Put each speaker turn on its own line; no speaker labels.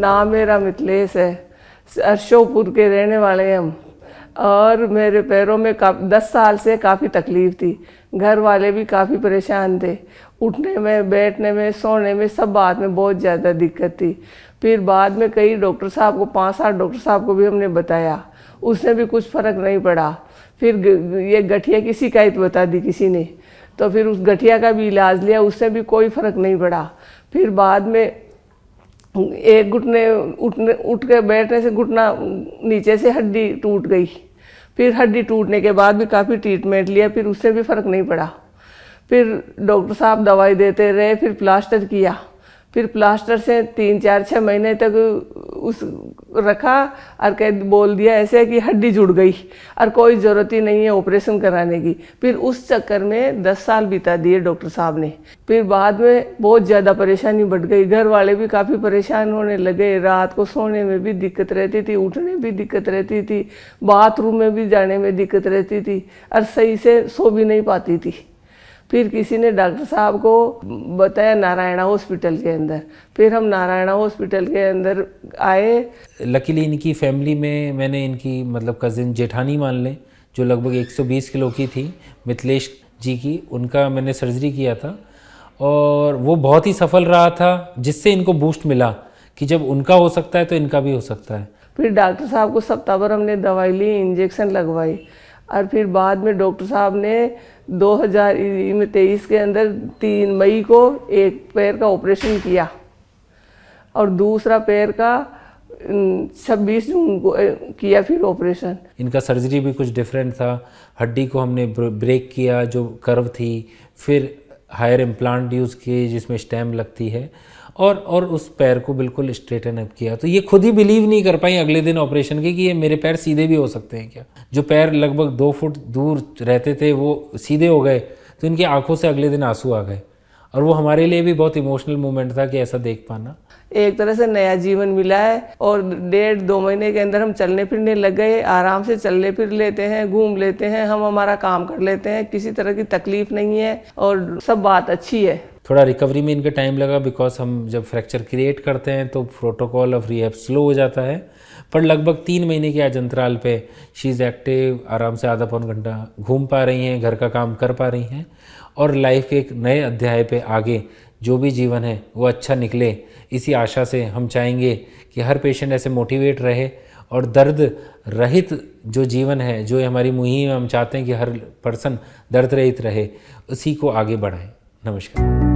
नाम मेरा मिथिलेश है अरशोपुर के रहने वाले हैं हम और मेरे पैरों में का दस साल से काफ़ी तकलीफ़ थी घर वाले भी काफ़ी परेशान थे उठने में बैठने में सोने में सब बात में बहुत ज़्यादा दिक्कत थी फिर बाद में कई डॉक्टर साहब को पाँच सात डॉक्टर साहब को भी हमने बताया उसने भी कुछ फ़र्क नहीं पड़ा फिर ये गठिया की शिकायत तो बता दी किसी ने तो फिर उस गठिया का भी इलाज लिया उससे भी कोई फ़र्क नहीं पड़ा फिर बाद में एक घुटने उठने उठ के बैठने से घुटना नीचे से हड्डी टूट गई फिर हड्डी टूटने के बाद भी काफ़ी ट्रीटमेंट लिया फिर उससे भी फ़र्क नहीं पड़ा फिर डॉक्टर साहब दवाई देते रहे फिर प्लास्टर किया फिर प्लास्टर से तीन चार छः महीने तक उस रखा और कह बोल दिया ऐसे कि हड्डी जुड़ गई और कोई ज़रूरत ही नहीं है ऑपरेशन कराने की फिर उस चक्कर में दस साल बिता दिए डॉक्टर साहब ने फिर बाद में बहुत ज़्यादा परेशानी बढ़ गई घर वाले भी काफ़ी परेशान होने लगे रात को सोने में भी दिक्कत रहती थी उठने में भी दिक्कत रहती थी बाथरूम में भी जाने में दिक्कत रहती थी और सही से सो भी नहीं पाती थी फिर किसी ने डॉक्टर साहब को बताया नारायणा हॉस्पिटल के अंदर फिर हम नारायणा हॉस्पिटल के अंदर आए
लकीली इनकी फैमिली में मैंने इनकी मतलब कज़िन जेठानी मान लें जो लगभग 120 किलो की थी मिथिलेश जी की उनका मैंने सर्जरी किया था और वो बहुत ही सफल रहा था जिससे इनको बूस्ट मिला कि जब उनका हो सकता है तो इनका भी हो सकता है
फिर डॉक्टर साहब को सप्ताह भर हमने दवाई ली इंजेक्शन लगवाई और फिर बाद में डॉक्टर साहब ने दो हज़ार तेईस के अंदर तीन मई को एक पैर का ऑपरेशन किया और दूसरा पैर का छब्बीस जून को किया फिर ऑपरेशन
इनका सर्जरी भी कुछ डिफरेंट था हड्डी को हमने ब्रेक किया जो कर्व थी फिर हायर इम्प्लांट यूज़ किए जिसमें स्टैम लगती है और और उस पैर को बिल्कुल स्ट्रेटन अप किया तो ये खुद ही बिलीव नहीं कर पाई अगले दिन ऑपरेशन के कि ये मेरे पैर सीधे भी हो सकते हैं क्या जो पैर लगभग दो फुट दूर रहते थे वो सीधे हो गए तो इनकी आंखों से अगले दिन आंसू आ गए और वो हमारे लिए भी बहुत इमोशनल मोमेंट था कि ऐसा देख पाना
एक तरह से नया जीवन मिला है और डेढ़ दो महीने के अंदर हम चलने फिरने लग गए आराम से चलने फिर लेते हैं घूम लेते हैं हम हमारा काम कर लेते हैं किसी तरह की तकलीफ नहीं है और सब बात अच्छी है
थोड़ा रिकवरी में इनका टाइम लगा बिकॉज हम जब फ्रैक्चर क्रिएट करते हैं तो प्रोटोकॉल ऑफ रिहेप स्लो हो जाता है पर लगभग तीन महीने के आज अंतराल पे शी इज़ एक्टिव आराम से आधा पौन घंटा घूम पा रही हैं घर का काम कर पा रही हैं और लाइफ के एक नए अध्याय पे आगे जो भी जीवन है वो अच्छा निकले इसी आशा से हम चाहेंगे कि हर पेशेंट ऐसे मोटिवेट रहे और दर्द रहित जो जीवन है जो हमारी मुहिम हम चाहते हैं कि हर पर्सन दर्द रहित रहे उसी को आगे बढ़ाएं नमस्कार